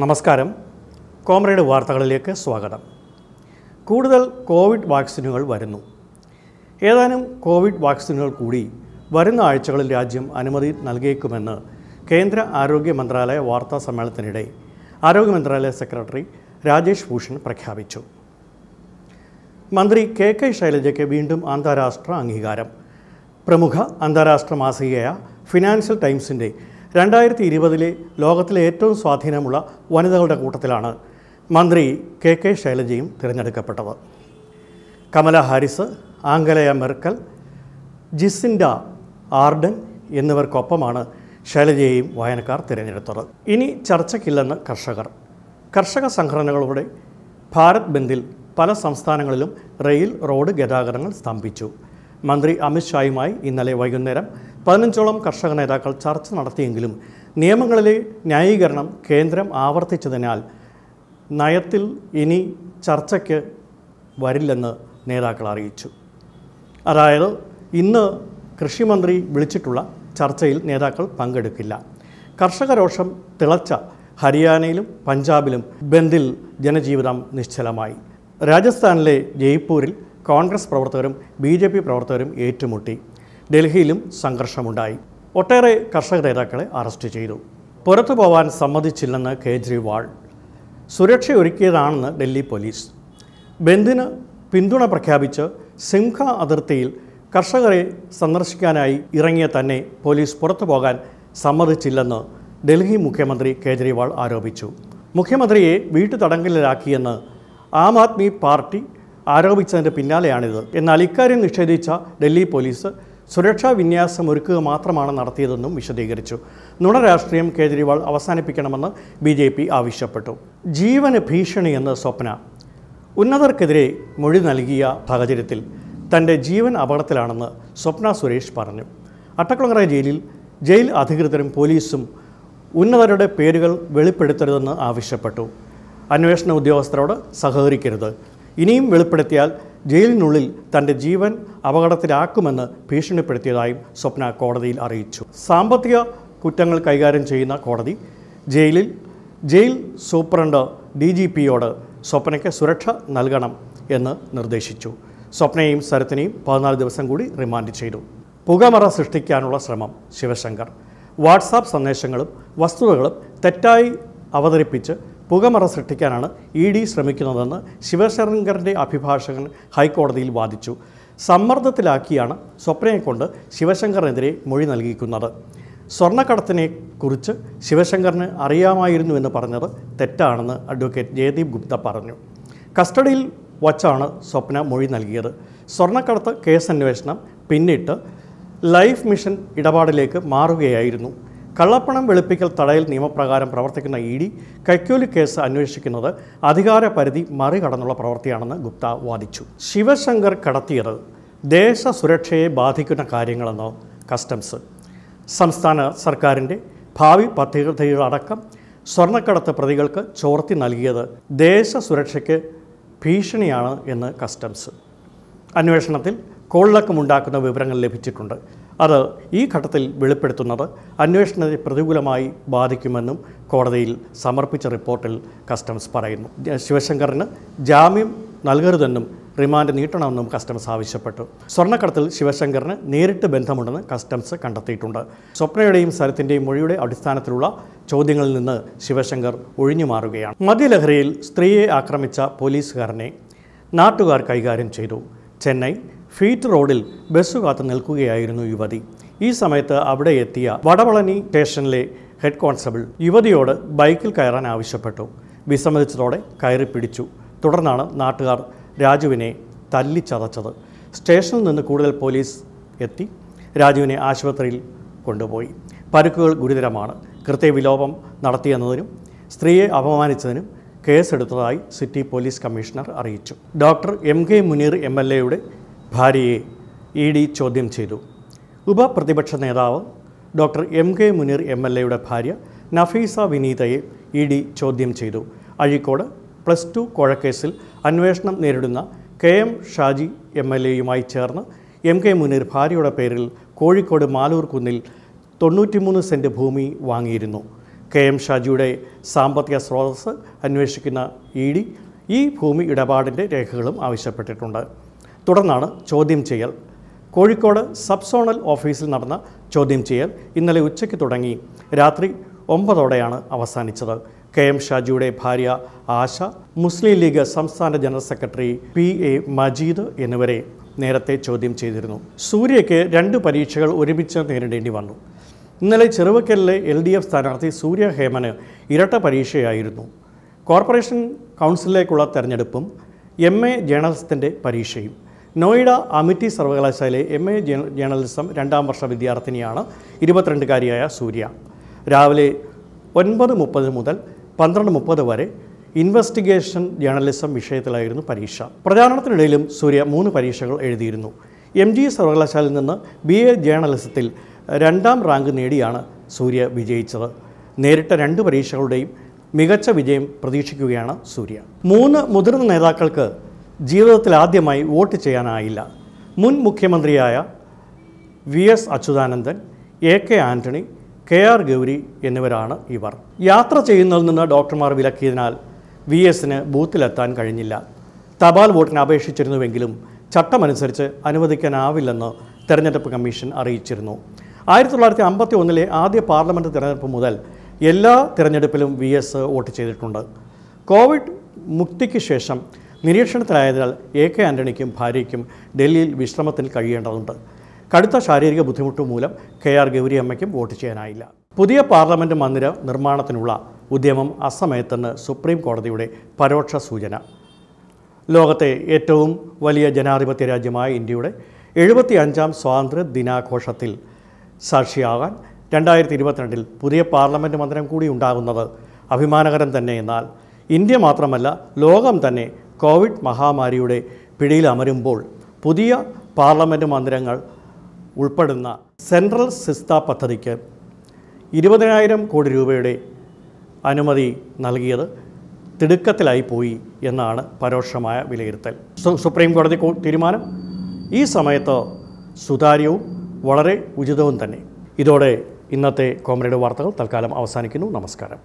നമസ്കാരം കോമ്രേഡ് വാർത്തകളിലേക്ക് സ്വാഗതം കൂടുതൽ കോവിഡ് വാക്സിനുകൾ വരുന്നു ഏതാനും കോവിഡ് വാക്സിനുകൾ കൂടി വരുന്ന ആഴ്ചകളിൽ രാജ്യം അനുമതി നൽകിയേക്കുമെന്ന് കേന്ദ്ര ആരോഗ്യ മന്ത്രാലയ വാർത്താ സമ്മേളനത്തിനിടെ ആരോഗ്യ മന്ത്രാലയ സെക്രട്ടറി രാജേഷ് ഭൂഷൺ പ്രഖ്യാപിച്ചു മന്ത്രി കെ കെ ശൈലജയ്ക്ക് വീണ്ടും അന്താരാഷ്ട്ര അംഗീകാരം പ്രമുഖ അന്താരാഷ്ട്ര മാസികയായ ഫിനാൻഷ്യൽ ടൈംസിൻ്റെ രണ്ടായിരത്തി ഇരുപതിലെ ലോകത്തിലെ ഏറ്റവും സ്വാധീനമുള്ള വനിതകളുടെ കൂട്ടത്തിലാണ് മന്ത്രി കെ കെ ശൈലജയും തിരഞ്ഞെടുക്കപ്പെട്ടത് Kamala Harris Angela Merkel Jacinda Ardern എന്നിവർക്കൊപ്പമാണ് ശൈലജയെയും വായനക്കാർ തിരഞ്ഞെടുത്തത് ഇനി ചർച്ചയ്ക്കില്ലെന്ന് കർഷകർ കർഷക സംഘടനകളുടെ ഭാരത് ബന്ദിൽ പല സംസ്ഥാനങ്ങളിലും റെയിൽ റോഡ് ഗതാഗതങ്ങൾ സ്തംഭിച്ചു മന്ത്രി അമിത്ഷായുമായി ഇന്നലെ വൈകുന്നേരം പതിനഞ്ചോളം കർഷക നേതാക്കൾ ചർച്ച നടത്തിയെങ്കിലും നിയമങ്ങളിലെ ന്യായീകരണം കേന്ദ്രം ആവർത്തിച്ചതിനാൽ നയത്തിൽ ഇനി ചർച്ചയ്ക്ക് വരില്ലെന്ന് നേതാക്കൾ അറിയിച്ചു അതായത് ഇന്ന് കൃഷിമന്ത്രി വിളിച്ചിട്ടുള്ള ചർച്ചയിൽ നേതാക്കൾ പങ്കെടുക്കില്ല കർഷക രോഷം തിളച്ച ഹരിയാനയിലും പഞ്ചാബിലും ബന്ദിൽ ജനജീവിതം നിശ്ചലമായി രാജസ്ഥാനിലെ ജയ്പൂരിൽ കോൺഗ്രസ് പ്രവർത്തകരും ബി ജെ പി പ്രവർത്തകരും ഏറ്റുമുട്ടി ഡൽഹിയിലും സംഘർഷമുണ്ടായി ഒട്ടേറെ കർഷക നേതാക്കളെ അറസ്റ്റ് ചെയ്തു പുറത്തു പോവാൻ സമ്മതിച്ചില്ലെന്ന് കേജ്രിവാൾ സുരക്ഷയൊരുക്കിയതാണെന്ന് ഡൽഹി പോലീസ് ബന്ദിന് പിന്തുണ പ്രഖ്യാപിച്ച് സിംഹ അതിർത്തിയിൽ കർഷകരെ സന്ദർശിക്കാനായി ഇറങ്ങിയ തന്നെ പോലീസ് പുറത്തു പോകാൻ സമ്മതിച്ചില്ലെന്ന് ഡൽഹി മുഖ്യമന്ത്രി കേജ്രിവാൾ ആരോപിച്ചു മുഖ്യമന്ത്രിയെ വീട്ടു തടങ്കലിലാക്കിയെന്ന് ആം ആദ്മി പാർട്ടി ആരോപിച്ചതിൻ്റെ പിന്നാലെയാണിത് എന്നാൽ ഇക്കാര്യം നിഷേധിച്ച ഡൽഹി പോലീസ് സുരക്ഷാ വിന്യാസം ഒരുക്കുക മാത്രമാണ് നടത്തിയതെന്നും വിശദീകരിച്ചു നുണ രാഷ്ട്രീയം കേജ്രിവാൾ അവസാനിപ്പിക്കണമെന്ന് ബി ജെ പി ആവശ്യപ്പെട്ടു ജീവന് ഭീഷണിയെന്ന് സ്വപ്ന ഉന്നതർക്കെതിരെ മൊഴി നൽകിയ സാഹചര്യത്തിൽ തൻ്റെ ജീവൻ അപകടത്തിലാണെന്ന് സ്വപ്ന സുരേഷ് പറഞ്ഞു അട്ടക്കുളങ്ങര ജയിലിൽ ജയിൽ അധികൃതരും പോലീസും ഉന്നതരുടെ പേരുകൾ വെളിപ്പെടുത്തരുതെന്ന് ആവശ്യപ്പെട്ടു അന്വേഷണ ഉദ്യോഗസ്ഥരോട് സഹകരിക്കരുത് ഇനിയും വെളിപ്പെടുത്തിയാൽ ജയിലിനുള്ളിൽ തൻ്റെ ജീവൻ അപകടത്തിലാക്കുമെന്ന് ഭീഷണിപ്പെടുത്തിയതായും സ്വപ്ന കോടതിയിൽ അറിയിച്ചു സാമ്പത്തിക കുറ്റങ്ങൾ കൈകാര്യം ചെയ്യുന്ന കോടതി ജയിലിൽ ജയിൽ സൂപ്രണ്ട് ഡി ജി പിയോട് സ്വപ്നയ്ക്ക് സുരക്ഷ നൽകണം എന്ന് നിർദ്ദേശിച്ചു സ്വപ്നയെയും സരത്തിനെയും പതിനാല് ദിവസം കൂടി റിമാൻഡ് ചെയ്തു പുകമറ സൃഷ്ടിക്കാനുള്ള ശ്രമം ശിവശങ്കർ വാട്സാപ്പ് സന്ദേശങ്ങളും വസ്തുതകളും തെറ്റായി അവതരിപ്പിച്ച് പുകമറ സൃഷ്ടിക്കാനാണ് ഇ ഡി ശ്രമിക്കുന്നതെന്ന് ശിവശങ്കറിൻ്റെ അഭിഭാഷകൻ ഹൈക്കോടതിയിൽ വാദിച്ചു സമ്മർദ്ദത്തിലാക്കിയാണ് സ്വപ്നയെക്കൊണ്ട് ശിവശങ്കറിനെതിരെ മൊഴി നൽകിക്കുന്നത് സ്വർണ്ണക്കടത്തിനെക്കുറിച്ച് ശിവശങ്കറിന് അറിയാമായിരുന്നു എന്ന് പറഞ്ഞത് തെറ്റാണെന്ന് അഡ്വക്കേറ്റ് ജയദീപ് ഗുപ്ത പറഞ്ഞു കസ്റ്റഡിയിൽ വച്ചാണ് സ്വപ്ന മൊഴി നൽകിയത് സ്വർണ്ണക്കടത്ത് കേസ് അന്വേഷണം പിന്നിട്ട് ലൈഫ് മിഷൻ ഇടപാടിലേക്ക് മാറുകയായിരുന്നു കള്ളപ്പണം വെളുപ്പിക്കൽ തടയൽ നിയമപ്രകാരം പ്രവർത്തിക്കുന്ന ഇ ഡി കൈക്കൂലി കേസ് അന്വേഷിക്കുന്നത് അധികാര പരിധി മറികടന്നുള്ള പ്രവൃത്തിയാണെന്ന് ഗുപ്ത വാദിച്ചു ശിവശങ്കർ കടത്തിയത് ദേശ സുരക്ഷയെ ബാധിക്കുന്ന കാര്യങ്ങളെന്ന് കസ്റ്റംസ് സംസ്ഥാന സർക്കാരിൻ്റെ ഭാവി പദ്ധതികളടക്കം സ്വർണ്ണക്കടത്ത് പ്രതികൾക്ക് ചോർത്തി നൽകിയത് ദേശ സുരക്ഷയ്ക്ക് ഭീഷണിയാണ് എന്ന് കസ്റ്റംസ് അന്വേഷണത്തിൽ കോളിളക്കമുണ്ടാക്കുന്ന വിവരങ്ങൾ ലഭിച്ചിട്ടുണ്ട് അത് ഈ ഘട്ടത്തിൽ വെളിപ്പെടുത്തുന്നത് അന്വേഷണത്തെ പ്രതികൂലമായി ബാധിക്കുമെന്നും കോടതിയിൽ സമർപ്പിച്ച റിപ്പോർട്ടിൽ കസ്റ്റംസ് പറയുന്നു ശിവശങ്കറിന് ജാമ്യം നൽകരുതെന്നും റിമാൻഡ് നീട്ടണമെന്നും കസ്റ്റംസ് ആവശ്യപ്പെട്ടു സ്വർണ്ണക്കടത്തിൽ ശിവശങ്കറിന് നേരിട്ട് ബന്ധമുണ്ടെന്ന് കസ്റ്റംസ് കണ്ടെത്തിയിട്ടുണ്ട് സ്വപ്നയുടെയും സരത്തിൻ്റെയും മൊഴിയുടെ അടിസ്ഥാനത്തിലുള്ള ചോദ്യങ്ങളിൽ നിന്ന് ശിവശങ്കർ ഒഴിഞ്ഞു മാറുകയാണ് മദ്യലഹരിയിൽ സ്ത്രീയെ ആക്രമിച്ച പോലീസുകാരനെ നാട്ടുകാർ കൈകാര്യം ചെയ്തു ചെന്നൈ ഫീറ്റ് റോഡിൽ ബസ് കാത്തു നിൽക്കുകയായിരുന്നു യുവതി ഈ സമയത്ത് അവിടെ എത്തിയ വടവളനി സ്റ്റേഷനിലെ ഹെഡ് കോൺസ്റ്റബിൾ യുവതിയോട് ബൈക്കിൽ കയറാൻ ആവശ്യപ്പെട്ടു വിസമ്മതിച്ചതോടെ കയറി പിടിച്ചു തുടർന്നാണ് നാട്ടുകാർ രാജുവിനെ തല്ലിച്ചതച്ചത് സ്റ്റേഷനിൽ നിന്ന് കൂടുതൽ പോലീസ് എത്തി രാജുവിനെ ആശുപത്രിയിൽ കൊണ്ടുപോയി പരുക്കുകൾ ഗുരുതരമാണ് വിലോപം നടത്തിയെന്നതിനും സ്ത്രീയെ അപമാനിച്ചതിനും കേസെടുത്തതായി സിറ്റി പോലീസ് കമ്മീഷണർ അറിയിച്ചു doctor M K Muneer M L എയുടെ ഭാര്യയെ ഇ ഡി ചോദ്യം ചെയ്തു ഉപപ്രതിപക്ഷ നേതാവ് doctor M K Muneer M L എയുടെ ഭാര്യ നഫീസ വിനീതയെ ഇ ഡി ചോദ്യം ചെയ്തു അഴീക്കോട് പ്ലസ് ടു കോഴക്കേസിൽ അന്വേഷണം നേരിടുന്ന K M Shaji M L എയുമായി ചേർന്ന് എം കെ മുനീർ ഭാര്യയുടെ പേരിൽ കോഴിക്കോട് മാലൂർ കുന്നിൽ തൊണ്ണൂറ്റിമൂന്ന് സെൻറ്റ് ഭൂമി വാങ്ങിയിരുന്നു കെ എം ഷാജിയുടെ സാമ്പത്തിക സ്രോതസ് അന്വേഷിക്കുന്ന ഇ ഡി ഈ ഭൂമി ഇടപാടിൻ്റെ രേഖകളും ആവശ്യപ്പെട്ടിട്ടുണ്ട് തുടർന്നാണ് ചോദ്യം ചെയ്യൽ കോഴിക്കോട് സബ് സോണൽ ഓഫീസിൽ നടന്ന ചോദ്യം ചെയ്യൽ ഇന്നലെ ഉച്ചയ്ക്ക് തുടങ്ങി രാത്രി ഒമ്പതോടെയാണ് അവസാനിച്ചത് കെ എം ഷാജിയുടെ ഭാര്യ ആശ മുസ്ലിം ലീഗ് സംസ്ഥാന general secretary P A Majeed എന്നിവരെ നേരത്തെ ചോദ്യം ചെയ്തിരുന്നു സൂര്യയ്ക്ക് രണ്ട് പരീക്ഷകൾ ഒരുമിച്ച് നേരിടേണ്ടി വന്നു ഇന്നലെ ചെറുവക്കലിലെ എൽ ഡി എഫ് സ്ഥാനാർത്ഥി സൂര്യ ഹേമന് ഇരട്ട പരീക്ഷയായിരുന്നു കോർപ്പറേഷൻ കൗൺസിലിലേക്കുള്ള തെരഞ്ഞെടുപ്പും എം എ ജേണലിസത്തിൻ്റെ പരീക്ഷയും നോയിഡ അമിറ്റി സർവകലാശാലയിലെ എം എ ജേർണലിസം രണ്ടാം വർഷ വിദ്യാർത്ഥിനിയാണ് ഇരുപത്തിരണ്ടുകാരിയായ സൂര്യ രാവിലെ ഒൻപത് മുപ്പത് മുതൽ പന്ത്രണ്ട് മുപ്പത് വരെ ഇൻവെസ്റ്റിഗേഷൻ ജേർണലിസം വിഷയത്തിലായിരുന്നു പരീക്ഷ പ്രചാരണത്തിനിടയിലും സൂര്യ മൂന്ന് പരീക്ഷകൾ എഴുതിയിരുന്നു എം ജി സർവകലാശാലയിൽ നിന്ന് ബി എ ജേണലിസത്തിൽ രണ്ടാം റാങ്ക് നേടിയാണ് സൂര്യ വിജയിച്ചത് നേരിട്ട രണ്ട് പരീക്ഷകളുടെയും മികച്ച വിജയം പ്രതീക്ഷിക്കുകയാണ് സൂര്യ മൂന്ന് മുതിർന്ന നേതാക്കൾക്ക് ജീവിതത്തിൽ ആദ്യമായി വോട്ട് ചെയ്യാനായില്ല മുൻ മുഖ്യമന്ത്രിയായ V S Achuthanandan A K Antony K R Gowri എന്നിവരാണ് ഇവർ യാത്ര ചെയ്യുന്നതിൽ നിന്ന് ഡോക്ടർമാർ വിലക്കിയതിനാൽ വി എസിന് ബൂത്തിലെത്താൻ കഴിഞ്ഞില്ല തപാൽ വോട്ടിന് അപേക്ഷിച്ചിരുന്നുവെങ്കിലും ചട്ടമനുസരിച്ച് അനുവദിക്കാനാവില്ലെന്ന് തെരഞ്ഞെടുപ്പ് കമ്മീഷൻ അറിയിച്ചിരുന്നു ആയിരത്തി തൊള്ളായിരത്തി അമ്പത്തി ഒന്നിലെ ആദ്യ പാർലമെൻ്റ് തിരഞ്ഞെടുപ്പ് മുതൽ എല്ലാ തിരഞ്ഞെടുപ്പിലും വി എസ് വോട്ട് ചെയ്തിട്ടുണ്ട് കോവിഡ് മുക്തിക്ക് ശേഷം നിരീക്ഷണത്തിലായതിനാൽ എ കെ ആന്റണിക്കും ഭാര്യയ്ക്കും ഡൽഹിയിൽ വിശ്രമത്തിൽ കഴിയേണ്ടതുണ്ട് കടുത്ത ശാരീരിക ബുദ്ധിമുട്ട് മൂലം കെ ആർ ഗൗരിയമ്മയ്ക്കും വോട്ട് ചെയ്യാനായില്ല പുതിയ പാർലമെൻറ്റ് മന്ദിര നിർമ്മാണത്തിനുള്ള ഉദ്യമം അസമയത്തെന്ന് സുപ്രീം കോടതിയുടെ പരോക്ഷ സൂചന ലോകത്തെ ഏറ്റവും വലിയ ജനാധിപത്യ രാജ്യമായ ഇന്ത്യയുടെ എഴുപത്തി അഞ്ചാം സ്വാതന്ത്ര്യ ദിനാഘോഷത്തിൽ സാക്ഷിയാകാൻ രണ്ടായിരത്തി ഇരുപത്തിരണ്ടിൽ പുതിയ പാർലമെൻറ്റ് മന്ദിരം കൂടി ഉണ്ടാകുന്നത് അഭിമാനകരം തന്നെ എന്നാൽ ഇന്ത്യ മാത്രമല്ല ലോകം തന്നെ കോവിഡ് മഹാമാരിയുടെ പിടിയിലമരുമ്പോൾ പുതിയ പാർലമെൻറ്റ് മന്ദിരങ്ങൾ ഉൾപ്പെടുന്ന സെൻട്രൽ സിസ്ത പദ്ധതിക്ക് ഇരുപതിനായിരം കോടി രൂപയുടെ അനുമതി നൽകിയത് തിടുക്കത്തിലായി പോയി എന്നാണ് പരോക്ഷമായ വിലയിരുത്തൽ സുപ്രീം കോടതി തീരുമാനം ഈ സമയത്ത് സുതാര്യവും വളരെ ഉചിതവും തന്നെ ഇതോടെ ഇന്നത്തെ കോമഡിയുടെ വാർത്തകൾ തൽക്കാലം അവസാനിക്കുന്നു നമസ്കാരം